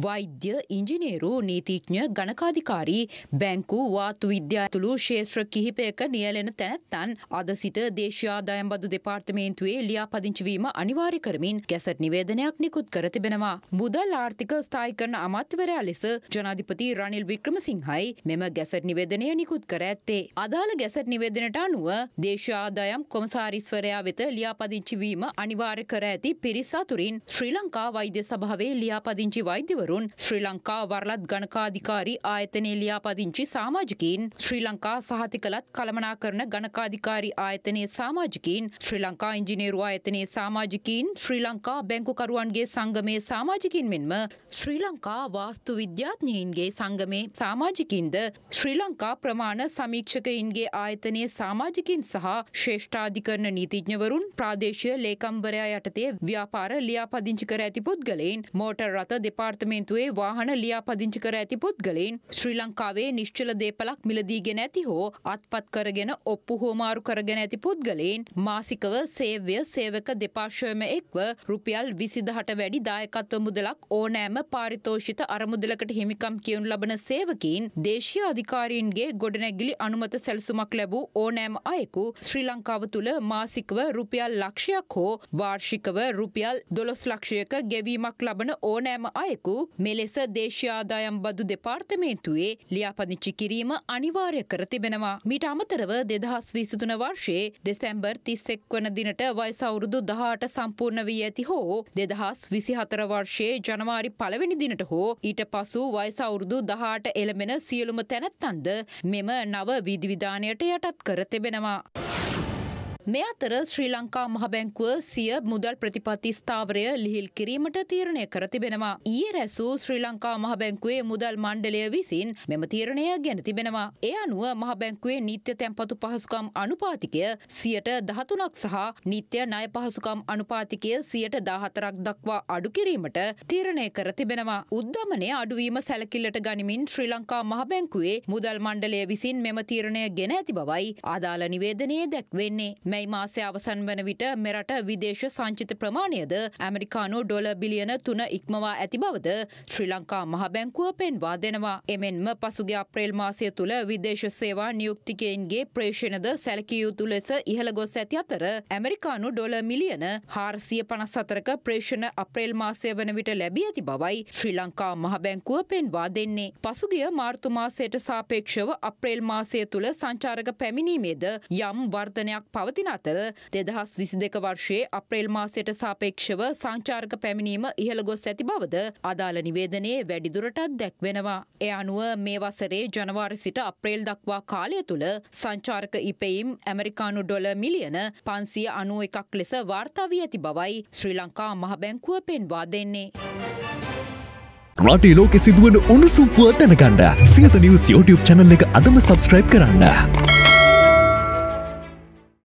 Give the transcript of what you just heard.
වෛද්‍ය ඉංජිනේරු නීතිඥ ගණකාධිකාරී බැංකු වාතු විද්‍යාඇතුළු ශේත්‍ර කිහිපයක නියලෙන තැනැත්තන් අද සිට දේශයාදායම් බදු දෙපාර්තමේන්තුවේ ලියාපදිංචිවීම අනිවාර්ය කරමින් ගැසට නිවේදනයක් නිකුත් කර තිබෙනවා. මුදල් ආර්ථික ස්ථායි කරන අමත්වරයා ලෙස ජනාධිපති රනිල් වික්‍රමසිංහයි මෙම ගැසට නිවේදනය නිකුත් කර ඇත්තේ. අදාළ ගැසට නිවේදනට අනුව දේශආදායම් කොමසාරිස්වරයා වෙත ලියාපදිංචිවීම අනිවාර්ය කර ඇති පිරිස් අතුරින් ශ්‍රී ලංකා වෛද්‍ය සභාවේ ලියාපදිංචි වෛද්‍යව කර්තෘවරුන් ශ්‍රී ලංකා වරලත් ගණකාධිකාරි ආයතනය ලියාපදිංචි සාමාජිකීන් ශ්‍රී ලංකා සහති කළත් කළමනා කරන ගණකාධිකාරි ආයතනයේ සාමාජිකීන් ශ්‍රී ලංකා ඉංජිනේරු ආයතනයේ සාමාජිකීන් ශ්‍රී ලංකා බැංකුකරුවන්ගේ සංගමයේ සාමාජිකින් මෙන්ම ශ්‍රී ලංකා වාස්තු විද්‍යාඥයන්ගේ සංගමේ සාමාජිකින්ද ශ්‍රී ලංකා ප්‍රමාණ සමීක්ෂකයින්ගේ ආයතනයේ සාමාජිකින් සහ ශ්‍රේෂ්ඨාධිකරණ නීතිඥවරුන් ප්‍රාදේශීය ලේකම්වරයා යටතේ ව්‍යාපාර ලියාපදිංචි කර ඇති පුද්ගලයින් මෝටර් රථ දෙපාර්තමේන්තුවේ පාර්ලිමේන්තුවේ වාහන ලියාපදිංචි කර ඇති පුද්ගලයින් ශ්‍රී ලංකාවේ නිශ්චල දේපලක් මිලදීගෙන ඇති හෝ අත්පත් කරගෙන ඔප්පු හෝමාරු කරගෙන ඇති පුද්ගලයින් මාසිකව සේව්‍ය සේවක දෙපාර්ශවයම එක්ව රුපියල් විසිදහට වැඩි දායකත්ව මුදලක් ඕනෑම පාරිතෝෂිත අරමුදලකට හිමිකම් කියනු ලබන සේවකින් දේශීය අධිකාරීන්ගේ ගොඩනැගිලි අනුමත සැලසුමක් ලැබූ ඕනෑම අයෙකු ශ්‍රී ලංකාව තුළ මාසිකව රුපියල් ලක්ෂයක් හෝ වාර්ෂිකව රුපියල් දොළොස් ලක්ෂයක ගෙවීමක් ලබන ඕනෑම අයෙකු වූ මෙලෙස දේශයාදායම් බදු දෙපාර්තමේන්තුවේ ලියාපදිංචි කිරීම අනිවාර්ය කර තිබෙනවා. මීට අමතරව දෙදහස් විසිතුන වර්ෂයේ දෙසැම්බර් තිස්සෙක් වන දිනට වයස අවුරුදු දහට සම්පූර්ණ වී ඇති හෝ දෙදහස් විසිහතර වර්ෂයේ ජනවාරි පළවෙනි දිනට හෝ ඊට පසු වයස අවුරුදු දහට එළමෙන සියලුම තැනැත්තන්ද මෙම නව විධවිධානයට යටත් කර තිබෙනවා. මේ අතර ශ්‍රී ලංකා මහබැංකුව සිය මුදල් ප්‍රතිපත්ති ස්ථාවරය ලිහිල් කිරීමට තීරණය කර තිබෙනවා. ඊයේ රැසූ ශ්‍රී ලංකා මහබැංකුවේ මුදල් මණ්ඩලය විසින් මෙම තීරණය ගැන තිබෙනවා. ඒ අනුව මහබැංකුවේ නිත්‍ය තැන්පතු පහසුකම් අනුපාතිකය සියට දහතුනක් සහ නිත්‍ය ණය පහසුකම් අනුපාතිකය සියට දාහතරක් දක්වා අඩු කිරීමට තීරණය කර තිබෙනවා. උද්ධමනය අඩුවීම සැලකිල්ලට ගනිමින් ශ්‍රී ලංකා මහබැංකුවේ මුදල් මණ්ඩලය විසින් මෙම තීරණය ගෙන ඇති බවයි අදාළ නිවේදනයේ දැක්වෙන්නේ. මැයි මාසය අවසන් වන විට මෙරට විදේශ සංචිත ප්‍රමාණයද ඇමරිකානු ඩොල බිලියන තුන ඉක්මවා ඇති බවද ශ්‍රී ලංකා මහබැංකුව පෙන්වා දෙනවා. එමෙන්ම පසුගේ අප්‍රේල් මාසය තුළ විදේශ සේවා නියුක්තිකයන්ගේ ප්‍රේෂණද සැලකිය යුතු ලෙස ඉහළ ගොස් ඇති අතර ඇමරිකානු ඩොල මිලියන හාරසිය පනස් අතරක ප්‍රේෂණ අප්‍රේල් මාසය වන විට ලැබී ඇති බවයි ශ්‍රී ලංකා මහබැංකුව පෙන්වා දෙන්නේ. පසුගිය මාර්තු මාසයට සාපේක්ෂව අප්‍රේල් මාසය තුළ සංචාරක පැමිණීමේද යම් වර්ධනයක් පවති සිටින අතර දෙදහස් විසි දෙක වර්ෂයේ අප්‍රේල් මාසයට සාපේක්ෂව සංචාර්ක පැමිණීම ඉහළ ගොස් ඇති බවද අදාළ නිවේදනයේ වැඩිදුරටත් දැක්වෙනවා. එය අනුව මේ වසරේ ජනවාරි සිට අප්‍රේල් දක්වා කාලය තුළ සංචාර්ක ඉපෙයිම් ඇමරිකානු ඩොල මිලියන පන්සිය අනුව එකක් ලෙස වාර්තාවී ඇති බවයි ශ්‍රී ලංකා මහබැංකුව පෙන්වා දෙන්නේ. රටේ ලෝකෙ සිදුවන උණුසුම්පුව දැනගන්න සියත නිවස් YouTube channel එක අදම subscribe කරන්න.